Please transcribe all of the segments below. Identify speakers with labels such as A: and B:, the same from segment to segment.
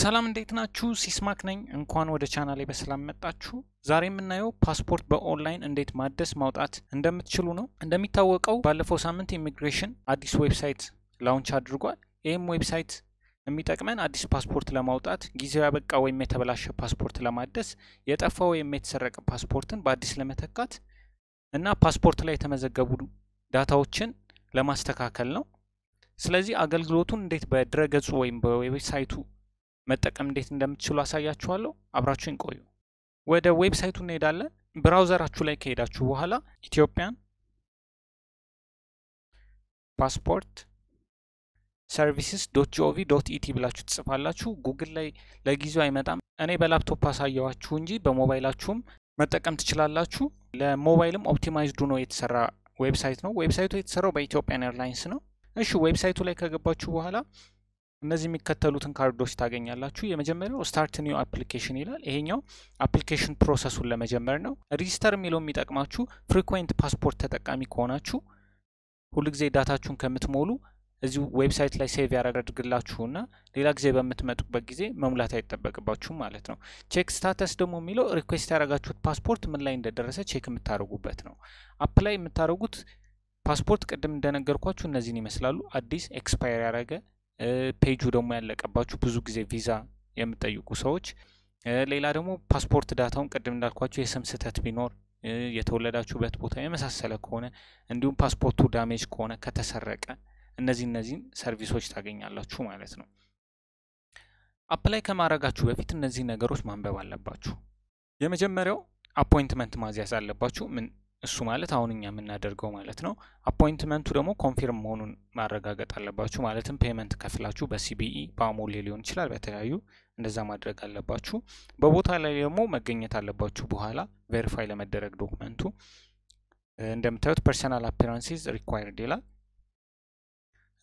A: ሰላም እንዴት ናችሁ? ሲስማክ ነኝ። እንኳን ወደ ቻናሌ በሰላም መጣችሁ። ዛሬ የምናየው ፓስፖርት በኦንላይን እንዴት ማደስ ማውጣት እንደምትችሉ ነው። እንደሚታወቀው ባለፈው ሳምንት ኢሚግሬሽን አዲስ ዌብሳይት ላውንች አድርጓል። ይህም ዌብሳይት የሚጠቅመን አዲስ ፓስፖርት ለማውጣት ጊዜው ያበቃ ወይም የተበላሸ ፓስፖርት ለማደስ፣ የጠፋ ወይም የተሰረቀ ፓስፖርትን በአዲስ ለመተካት እና ፓስፖርት ላይ የተመዘገቡ ዳታዎችን ለማስተካከል ነው። ስለዚህ አገልግሎቱን እንዴት በድረገጹ ወይም በዌብሳይቱ መጠቀም እንዴት እንደምትችሉ አሳያችኋለሁ። አብራችሁን ቆዩ። ወደ ዌብሳይቱ እንሄዳለን። ብራውዘራችሁ ላይ ከሄዳችሁ በኋላ ኢትዮጵያን ፓስፖርት ሰርቪስስ ዶት ጂኦቪ ዶት ኢቲ ብላችሁ ትጽፋላችሁ። ጉግል ላይ ለጊዜው አይመጣም። እኔ በላፕቶፕ አሳየዋችሁ እንጂ በሞባይላችሁም መጠቀም ትችላላችሁ። ለሞባይልም ኦፕቲማይዝዱ ነው የተሰራ ዌብሳይት ነው። ዌብሳይቱ የተሰራው በኢትዮጵያን ኤርላይንስ ነው። እሺ ዌብሳይቱ ላይ ከገባችሁ በኋላ እነዚህ የሚከተሉትን ካርዶች ታገኛላችሁ። የመጀመሪያው ስታርት ኒው አፕሊኬሽን ይላል። ይሄኛው አፕሊኬሽን ፕሮሰሱን ለመጀመር ነው። ሪጂስተር የሚለው የሚጠቅማችሁ ፍሪኩዌንት ፓስፖርት ተጠቃሚ ከሆናችሁ ሁልጊዜ ዳታችሁን ከምትሞሉ እዚሁ ዌብሳይት ላይ ሴቭ ያደረግላችሁና ሌላ ጊዜ በምትመጡበት ጊዜ መሙላት አይጠበቅባችሁም ማለት ነው። ቼክ ስታተስ ደግሞ የሚለው ሪኩዌስት ያደረጋችሁት ፓስፖርት ምን ላይ እንደደረሰ ቼክ የምታደርጉበት ነው። አፕላይ የምታደርጉት ፓስፖርት ቅድም እንደነገርኳችሁ እነዚህን ይመስላሉ። አዲስ ኤክስፓየር ያደረገ ፔጁ ደግሞ ያለቀባችሁ ብዙ ጊዜ ቪዛ የምጠይቁ ሰዎች፣ ሌላ ደግሞ ፓስፖርት ዳታውን ቅድም እንዳልኳችሁ የስም ስህተት ቢኖር የተወለዳችሁበት ቦታ የመሳሰለ ከሆነ እንዲሁም ፓስፖርቱ ዳሜጅ ከሆነ ከተሰረቀ፣ እነዚህ እነዚህን ሰርቪሶች ታገኛላችሁ ማለት ነው። አፕላይ ከማድረጋችሁ በፊት እነዚህ ነገሮች ማንበብ አለባችሁ። የመጀመሪያው አፖይንትመንት ማዝያዝ አለባችሁ። ምን እሱ ማለት አሁን እኛ የምናደርገው ማለት ነው። አፖይንትመንቱ ደግሞ ኮንፊርም መሆኑን ማረጋገጥ አለባችሁ። ማለትም ፔመንት ከፍላችሁ በሲቢኢ e በአሞሌ ሊሆን ይችላል፣ በተለያዩ እንደዛ ማድረግ አለባችሁ። በቦታ ላይ ደግሞ መገኘት አለባችሁ። በኋላ ቬሪፋይ ለመደረግ ዶክመንቱ እንደምታዩት ፐርሰናል አፒራንሲዝ ሪኳይርድ ይላል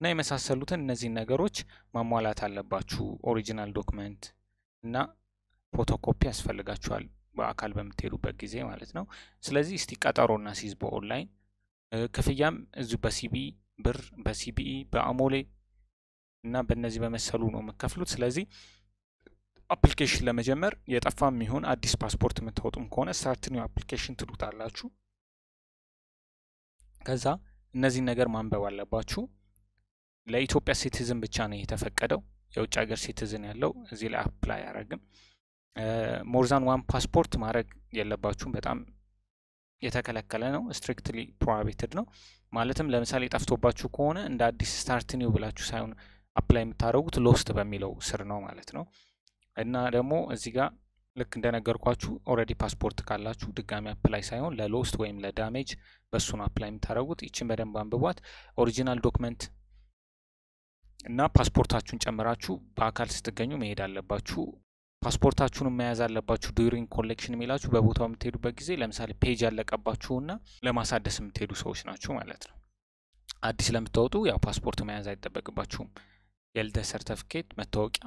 A: እና የመሳሰሉትን እነዚህን ነገሮች ማሟላት አለባችሁ። ኦሪጂናል ዶክመንት እና ፎቶኮፒ ያስፈልጋችኋል። በአካል በምትሄዱበት ጊዜ ማለት ነው። ስለዚህ እስቲ ቀጠሮ ሲዝ በኦንላይን ክፍያም እዚ በሲቢ ብር፣ በሲቢኢ፣ በአሞሌ እና በእነዚህ በመሰሉ ነው የምከፍሉት። ስለዚህ አፕሊኬሽን ለመጀመር የጠፋም ይሁን አዲስ ፓስፖርት የምታወጡም ከሆነ ስታርት ኒው አፕሊኬሽን ትሉታላችሁ። ከዛ እነዚህን ነገር ማንበብ አለባችሁ። ለኢትዮጵያ ሲቲዝን ብቻ ነው የተፈቀደው። የውጭ ሀገር ሲቲዝን ያለው እዚህ ላይ አፕላይ አያረግም። ሞርዛን ዋን ፓስፖርት ማድረግ የለባችሁም። በጣም የተከለከለ ነው። ስትሪክትሊ ፕሮሂቢትድ ነው። ማለትም ለምሳሌ ጠፍቶባችሁ ከሆነ እንደ አዲስ ስታርት ኒው ብላችሁ ሳይሆን አፕላይ የምታደረጉት ሎስት በሚለው ስር ነው ማለት ነው። እና ደግሞ እዚህ ጋር ልክ እንደነገርኳችሁ ኦረዲ ፓስፖርት ካላችሁ ድጋሚ አፕላይ ሳይሆን ለሎስት ወይም ለዳሜጅ በሱ ነው አፕላይ የምታደረጉት ይችን በደንብ አንብቧት። ኦሪጂናል ዶክመንት እና ፓስፖርታችሁን ጨምራችሁ በአካል ስትገኙ መሄድ አለባችሁ። ፓስፖርታችሁን መያዝ አለባችሁ። ዱሪንግ ኮሌክሽን የሚላችሁ በቦታው የምትሄዱበት ጊዜ ለምሳሌ ፔጅ ያለቀባችሁና ለማሳደስ የምትሄዱ ሰዎች ናቸው ማለት ነው። አዲስ ለምታወጡ ያው ፓስፖርት መያዝ አይጠበቅባችሁም። የልደት ሰርተፍኬት፣ መታወቂያ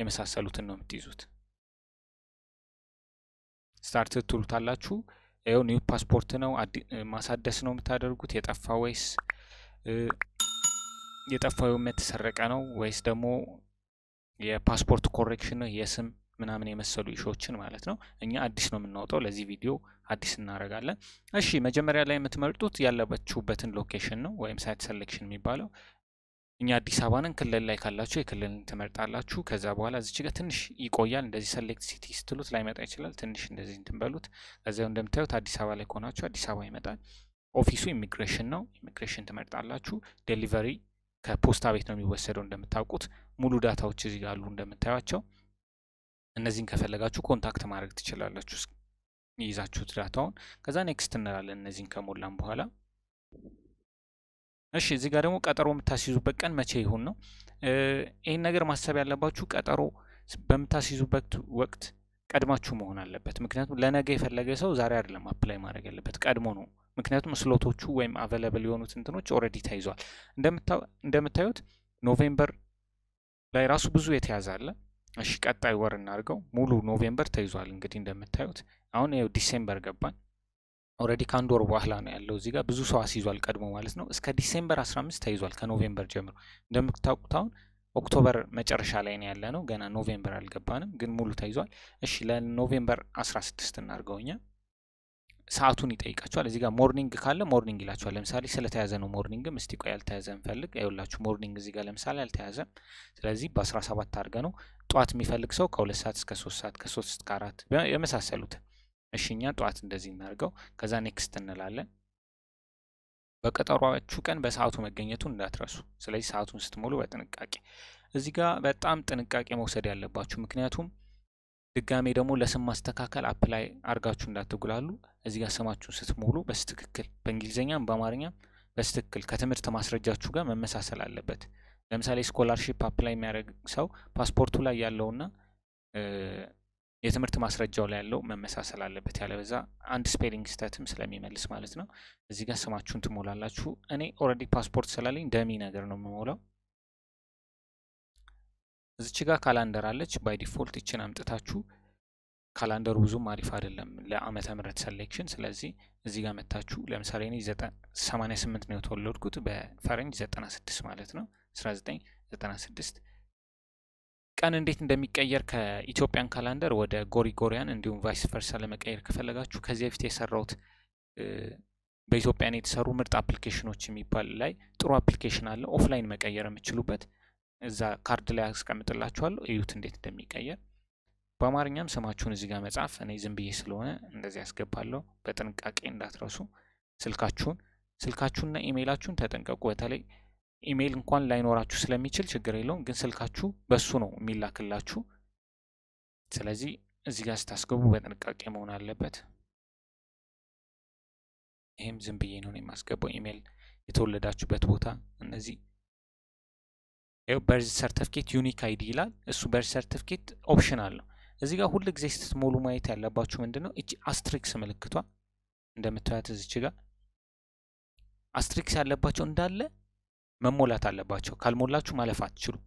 A: የመሳሰሉትን ነው የምትይዙት። ስታርት ትሉታላችሁ። ይኸው ኒው ፓስፖርት ነው ማሳደስ ነው የምታደርጉት። የጠፋ ወይስ የጠፋ ወይም የተሰረቀ ነው ወይስ ደግሞ የፓስፖርት ኮሬክሽን ነው የስም ምናምን የመሰሉ ኢሾዎችን ማለት ነው። እኛ አዲስ ነው የምናወጣው፣ ለዚህ ቪዲዮ አዲስ እናደርጋለን። እሺ መጀመሪያ ላይ የምትመርጡት ያለባችሁበትን ሎኬሽን ነው ወይም ሳይት ሰሌክሽን የሚባለው። እኛ አዲስ አበባንን ክልል ላይ ካላችሁ የክልልን ትመርጣላችሁ። ከዛ በኋላ እዚች ጋር ትንሽ ይቆያል። እንደዚህ ሰሌክት ሲቲ ስትሉት ላይመጣ ይችላል። ትንሽ እንደዚህ እንትን በሉት። ከዚያው እንደምታዩት አዲስ አበባ ላይ ከሆናችሁ አዲስ አበባ ይመጣል። ኦፊሱ ኢሚግሬሽን ነው። ኢሚግሬሽን ትመርጣላችሁ። ዴሊቨሪ ከፖስታ ቤት ነው የሚወሰደው እንደምታውቁት። ሙሉ ዳታዎች እዚህ ጋር አሉ እንደምታዩቸው። እነዚህን ከፈለጋችሁ ኮንታክት ማድረግ ትችላላችሁ ይይዛችሁት ዳታውን። ከዛ ኔክስት እንላለን እነዚህን ከሞላን በኋላ እሺ እዚህ ጋር ደግሞ ቀጠሮ የምታስይዙበት ቀን መቼ ይሁን ነው። ይህን ነገር ማሰብ ያለባችሁ ቀጠሮ በምታስይዙበት ወቅት ቀድማችሁ መሆን አለበት። ምክንያቱም ለነገ የፈለገ ሰው ዛሬ አይደለም አፕላይ ማድረግ ያለበት ቀድሞ ነው። ምክንያቱም ስሎቶቹ ወይም አቬለብል የሆኑት እንትኖች ኦረዲ ተይዟል። እንደምታዩት ኖቬምበር ላይ ራሱ ብዙ የተያዘ አለ። እሺ ቀጣይ ወር እናድርገው። ሙሉ ኖቬምበር ተይዟል። እንግዲህ እንደምታዩት አሁን ያው ዲሴምበር ገባን። ኦልሬዲ ከአንድ ወር በኋላ ነው ያለው። እዚህ ጋር ብዙ ሰው አስይዟል ቀድሞ ማለት ነው። እስከ ዲሴምበር 15 ተይዟል ከኖቬምበር ጀምሮ። እንደምታውቁት አሁን ኦክቶበር መጨረሻ ላይ ነው ያለ ነው። ገና ኖቬምበር አልገባንም፣ ግን ሙሉ ተይዟል። እሺ ለኖቬምበር 16 እናድርገው እኛ ሰዓቱን ይጠይቃቸዋል። እዚህ ጋር ሞርኒንግ ካለ ሞርኒንግ ይላቸዋል። ለምሳሌ ስለተያዘ ነው። ሞርኒንግም እስቲ ቆይ ያልተያዘ እንፈልግ። ይኸውላችሁ ሞርኒንግ እዚህ ጋር ለምሳሌ አልተያዘም። ስለዚህ በ17 አድርገ ነው ጠዋት የሚፈልግ ሰው ከሁለት ሰዓት እስከ ሶስት ሰዓት ከሶስት እስከ አራት የመሳሰሉትን። እሺ እኛ ጠዋት እንደዚህ እናድርገው፣ ከዛ ኔክስት እንላለን። በቀጠሯችሁ ቀን በሰዓቱ መገኘቱን እንዳትረሱ። ስለዚህ ሰዓቱን ስትሞሉ በጥንቃቄ እዚህ ጋር በጣም ጥንቃቄ መውሰድ ያለባችሁ፣ ምክንያቱም ድጋሜ ደግሞ ለስም ማስተካከል አፕላይ አድርጋችሁ እንዳትጉላሉ። እዚህ ጋር ስማችሁን ስትሞሉ በስትክክል በእንግሊዝኛም በአማርኛም በስትክክል ከትምህርት ማስረጃችሁ ጋር መመሳሰል አለበት። ለምሳሌ ስኮላርሺፕ አፕላይ የሚያደርግ ሰው ፓስፖርቱ ላይ ያለውና የትምህርት ማስረጃው ላይ ያለው መመሳሰል አለበት። ያለበዛ አንድ ስፔሊንግ ስተትም ስለሚመልስ ማለት ነው። እዚህ ጋር ስማችሁን ትሞላላችሁ። እኔ ኦልሬዲ ፓስፖርት ስላለኝ ደሚ ነገር ነው የምሞላው። እዚች ጋር ካላንደር አለች። ባይ ዲፎልት ይችን አምጥታችሁ ካላንደሩ ብዙም አሪፍ አይደለም ለአመተ ምህረት ሴሌክሽን። ስለዚህ እዚህ ጋር መታችሁ ለምሳሌ እኔ 88 ነው የተወለድኩት በፈረንጅ 96 ማለት ነው 1996 ቀን እንዴት እንደሚቀየር ከኢትዮጵያን ካላንደር ወደ ጎሪጎሪያን እንዲሁም ቫይስ ቨርሳ ለመቀየር ከፈለጋችሁ ከዚህ በፊት የሰራሁት በኢትዮጵያን የተሰሩ ምርጥ አፕሊኬሽኖች የሚባል ላይ ጥሩ አፕሊኬሽን አለ። ኦፍላይን መቀየር የምችሉበት እዛ ካርድ ላይ አስቀምጥላችኋለሁ። እዩት እንዴት እንደሚቀየር በአማርኛም ስማችሁን እዚህ ጋር መጻፍ እኔ ዝም ብዬ ስለሆነ እንደዚህ ያስገባለሁ። በጥንቃቄ እንዳትረሱ ስልካችሁን ስልካችሁና ኢሜይላችሁን ተጠንቀቁ። በተለይ ኢሜይል እንኳን ላይኖራችሁ ስለሚችል ችግር የለውም፣ ግን ስልካችሁ በሱ ነው የሚላክላችሁ። ስለዚህ እዚህ ጋር ስታስገቡ በጥንቃቄ መሆን አለበት። ይህም ዝም ብዬ ነው የማስገባው። ኢሜይል የተወለዳችሁበት ቦታ እነዚህ ይኸው በርዝ ሰርተፍኬት ዩኒክ አይዲ ይላል። እሱ በርዝ ሰርተፍኬት ኦፕሽን አለው። እዚህ ጋር ሁል ጊዜ ስትሞሉ ማየት ያለባችሁ ምንድን ነው እቺ አስትሪክስ ምልክቷ እንደምታያት እዚች ጋር አስትሪክስ ያለባቸው እንዳለ መሞላት አለባቸው። ካልሞላችሁ ማለፍ አትችሉም።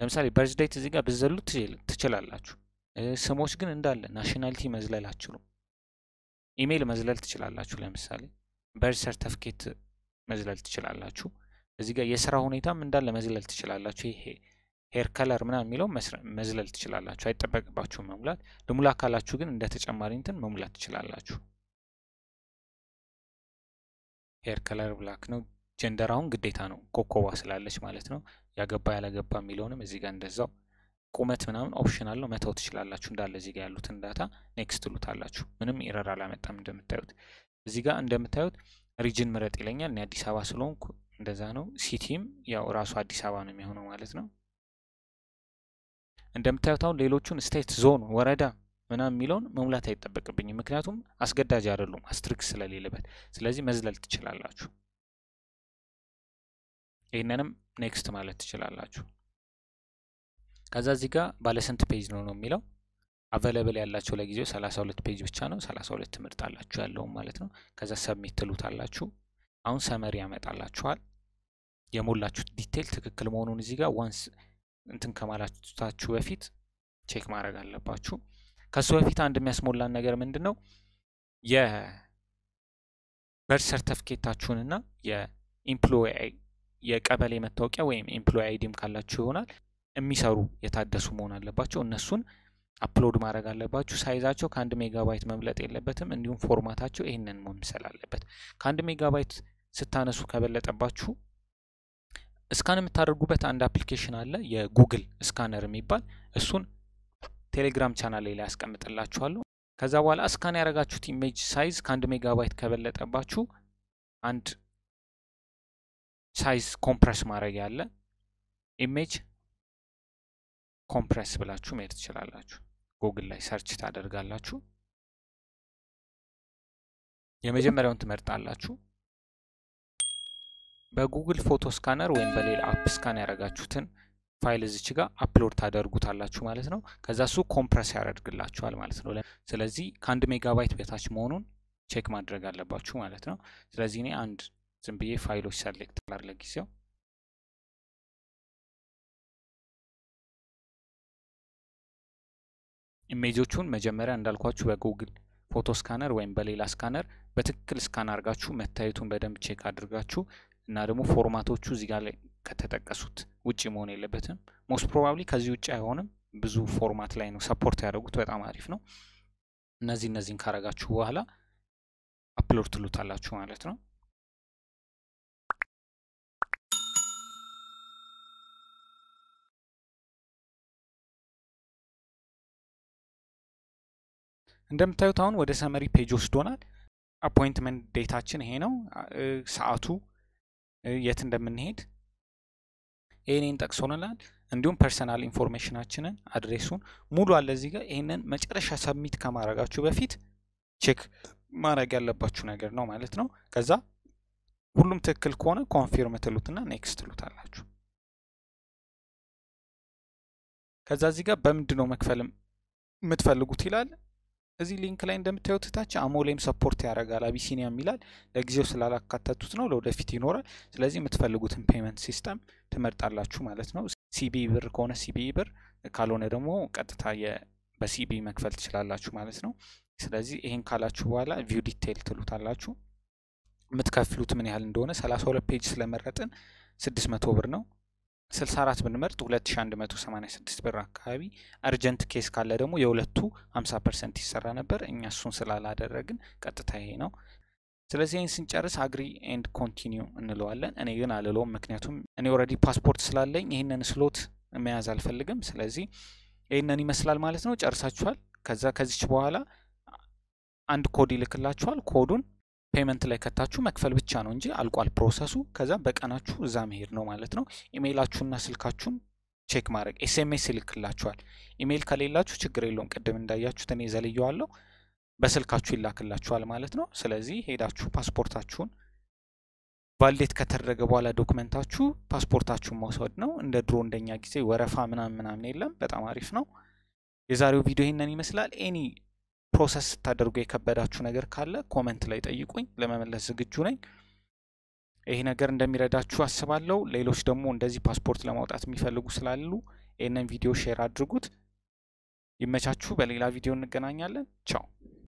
A: ለምሳሌ በርዝዴት እዚህ ጋር ብዘሉ ትችላላችሁ። ስሞች ግን እንዳለ ናሽናሊቲ መዝለል አትችሉም። ኢሜይል መዝለል ትችላላችሁ። ለምሳሌ በርዝ ሰርተፍኬት መዝለል ትችላላችሁ። እዚህ ጋር የስራ ሁኔታም እንዳለ መዝለል ትችላላችሁ። ይሄ ሄር ከለር ምናምን የሚለው መዝለል ትችላላችሁ። አይጠበቅባችሁም መሙላት። ልሙላ ካላችሁ ግን እንደ ተጨማሪ እንትን መሙላት ትችላላችሁ። ሄር ከለር ብላክ ነው። ጀንደር አሁን ግዴታ ነው፣ ኮከቧ ስላለች ማለት ነው። ያገባ ያላገባ የሚለውንም እዚህ ጋር እንደዛው። ቁመት ምናምን ኦፕሽን አለው መተው ትችላላችሁ እንዳለ። እዚህ ጋር ያሉትን ዳታ ኔክስት ትሉታላችሁ። ምንም ኤረር አላመጣም እንደምታዩት። እዚህ ጋር እንደምታዩት ሪጅን ምረጥ ይለኛል። እኔ አዲስ አበባ ስለሆንኩ እንደዛ ነው። ሲቲም ያው ራሱ አዲስ አበባ ነው የሚሆነው ማለት ነው። እንደምታዩት አሁን ሌሎቹን ስቴት፣ ዞን፣ ወረዳ ምናምን የሚለውን መሙላት አይጠበቅብኝም፣ ምክንያቱም አስገዳጅ አይደሉም አስትሪክ ስለሌለበት። ስለዚህ መዝለል ትችላላችሁ። ይህንንም ኔክስት ማለት ትችላላችሁ። ከዛ እዚህ ጋር ባለስንት ፔጅ ነው ነው የሚለው አቬለብል ያላቸው ለጊዜው 32 ፔጅ ብቻ ነው። 32 ትምህርት አላችሁ ያለውም ማለት ነው። ከዛ ሰብሚት አላችሁ። አሁን ሰመሪ ያመጣላችኋል። የሞላችሁት ዲቴይል ትክክል መሆኑን እዚህ ጋር ዋንስ እንትን ከማላችሁ በፊት ቼክ ማድረግ አለባችሁ። ከሱ በፊት አንድ የሚያስሞላን ነገር ምንድን ነው? የበርድ ሰርተፍኬታችሁንና የኢምፕሎይ የቀበሌ መታወቂያ ወይም ኤምፕሎይ አይዲም ካላችሁ ይሆናል የሚሰሩ የታደሱ መሆን አለባቸው። እነሱን አፕሎድ ማድረግ አለባችሁ። ሳይዛቸው ከአንድ ሜጋባይት መብለጥ የለበትም። እንዲሁም ፎርማታቸው ይህንን መምሰል አለበት። ከአንድ ሜጋባይት ስታነሱ ከበለጠባችሁ እስካን የምታደርጉበት አንድ አፕሊኬሽን አለ የጉግል ስካነር የሚባል እሱን ቴሌግራም ቻናል ላይ ያስቀምጥላችኋለሁ። ከዛ በኋላ እስካን ያደረጋችሁት ኢሜጅ ሳይዝ ከአንድ ሜጋባይት ከበለጠባችሁ አንድ ሳይዝ ኮምፕረስ ማድረግ ያለ ኢሜጅ ኮምፕረስ ብላችሁ መሄድ ትችላላችሁ። ጉግል ላይ ሰርች ታደርጋላችሁ። የመጀመሪያውን ትመርጣላችሁ። በጉግል ፎቶ ስካነር ወይም በሌላ አፕ ስካን ያደረጋችሁትን ፋይል እዚች ጋር አፕሎድ ታደርጉታላችሁ ማለት ነው። ከዛ እሱ ኮምፕረስ ያደርግላችኋል ማለት ነው። ስለዚህ ከአንድ ሜጋባይት በታች መሆኑን ቼክ ማድረግ አለባችሁ ማለት ነው። ስለዚህ እኔ አንድ ዝም ብዬ ፋይሎች ሰሌክት ላርለ ጊዜው ኢሜጆቹን መጀመሪያ እንዳልኳችሁ በጉግል ፎቶ ስካነር ወይም በሌላ ስካነር በትክክል ስካን አድርጋችሁ መታየቱን በደንብ ቼክ አድርጋችሁ እና ደግሞ ፎርማቶቹ እዚህ ጋር ላይ ከተጠቀሱት ውጭ መሆን የለበትም። ሞስት ፕሮባብሊ ከዚህ ውጭ አይሆንም። ብዙ ፎርማት ላይ ነው ሰፖርት ያደረጉት። በጣም አሪፍ ነው። እነዚህ እነዚህን ካረጋችሁ በኋላ አፕሎድ ትሉታላችሁ ማለት ነው። እንደምታዩት አሁን ወደ ሰመሪ ፔጅ ወስዶናል። አፖይንትመንት ዴታችን ይሄ ነው። ሰዓቱ የት እንደምንሄድ ይህንን ጠቅሶንላል። እንዲሁም ፐርሰናል ኢንፎርሜሽናችንን አድሬሱን ሙሉ አለ እዚህ ጋር። ይህንን መጨረሻ ሰብሚት ከማድረጋችሁ በፊት ቼክ ማድረግ ያለባችሁ ነገር ነው ማለት ነው። ከዛ ሁሉም ትክክል ከሆነ ኮንፊርም ትሉትና ኔክስት ትሉት አላችሁ። ከዛ እዚህ ጋር በምንድን ነው መክፈል የምትፈልጉት ይላል። እዚህ ሊንክ ላይ እንደምታዩት ታች አሞሌም ሰፖርት ያደርጋል አቢሲኒያ የሚላል ለጊዜው ስላላካተቱት ነው። ለወደፊት ይኖራል። ስለዚህ የምትፈልጉትን ፔመንት ሲስተም ትመርጣላችሁ ማለት ነው። ሲቢ ብር ከሆነ ሲቢ ብር፣ ካልሆነ ደግሞ ቀጥታ በሲቢ መክፈል ትችላላችሁ ማለት ነው። ስለዚህ ይህን ካላችሁ በኋላ ቪው ዲቴይል ትሉታላችሁ። የምትከፍሉት ምን ያህል እንደሆነ 32 ፔጅ ስለመረጥን 600 ብር ነው። 64 ብንመርጥ 2186 ብር አካባቢ። አርጀንት ኬስ ካለ ደግሞ የሁለቱ 50 ፐርሰንት ይሰራ ነበር። እኛ እሱን ስላላደረግን ቀጥታ ይሄ ነው። ስለዚህ ይህን ስንጨርስ አግሪ ኤንድ ኮንቲኒው እንለዋለን። እኔ ግን አልለውም፣ ምክንያቱም እኔ ኦልሬዲ ፓስፖርት ስላለኝ ይህንን ስሎት መያዝ አልፈልግም። ስለዚህ ይህንን ይመስላል ማለት ነው። ጨርሳችኋል። ከዛ ከዚች በኋላ አንድ ኮድ ይልክላችኋል። ኮዱን ፔመንት ላይ ከታችሁ መክፈል ብቻ ነው እንጂ አልቋል ፕሮሰሱ። ከዛ በቀናችሁ እዛ መሄድ ነው ማለት ነው። ኢሜይላችሁና ስልካችሁን ቼክ ማድረግ ኤስኤምኤስ ይልክላችኋል። ኢሜይል ከሌላችሁ ችግር የለውም። ቅድም እንዳያችሁት እኔ ዘልየዋለሁ። በስልካችሁ ይላክላችኋል ማለት ነው። ስለዚህ ሄዳችሁ ፓስፖርታችሁን ቫልዴት ከተደረገ በኋላ ዶክመንታችሁ ፓስፖርታችሁን መውሰድ ነው። እንደ ድሮ እንደኛ ጊዜ ወረፋ ምናምን ምናምን የለም። በጣም አሪፍ ነው። የዛሬው ቪዲዮ ይህንን ይመስላል። ኤኒ ፕሮሰስ ስታደርጉ የከበዳችሁ ነገር ካለ ኮመንት ላይ ጠይቁኝ፣ ለመመለስ ዝግጁ ነኝ። ይሄ ነገር እንደሚረዳችሁ አስባለሁ። ሌሎች ደግሞ እንደዚህ ፓስፖርት ለማውጣት የሚፈልጉ ስላሉ ይህንን ቪዲዮ ሼር አድርጉት። ይመቻችሁ። በሌላ ቪዲዮ እንገናኛለን። ቻው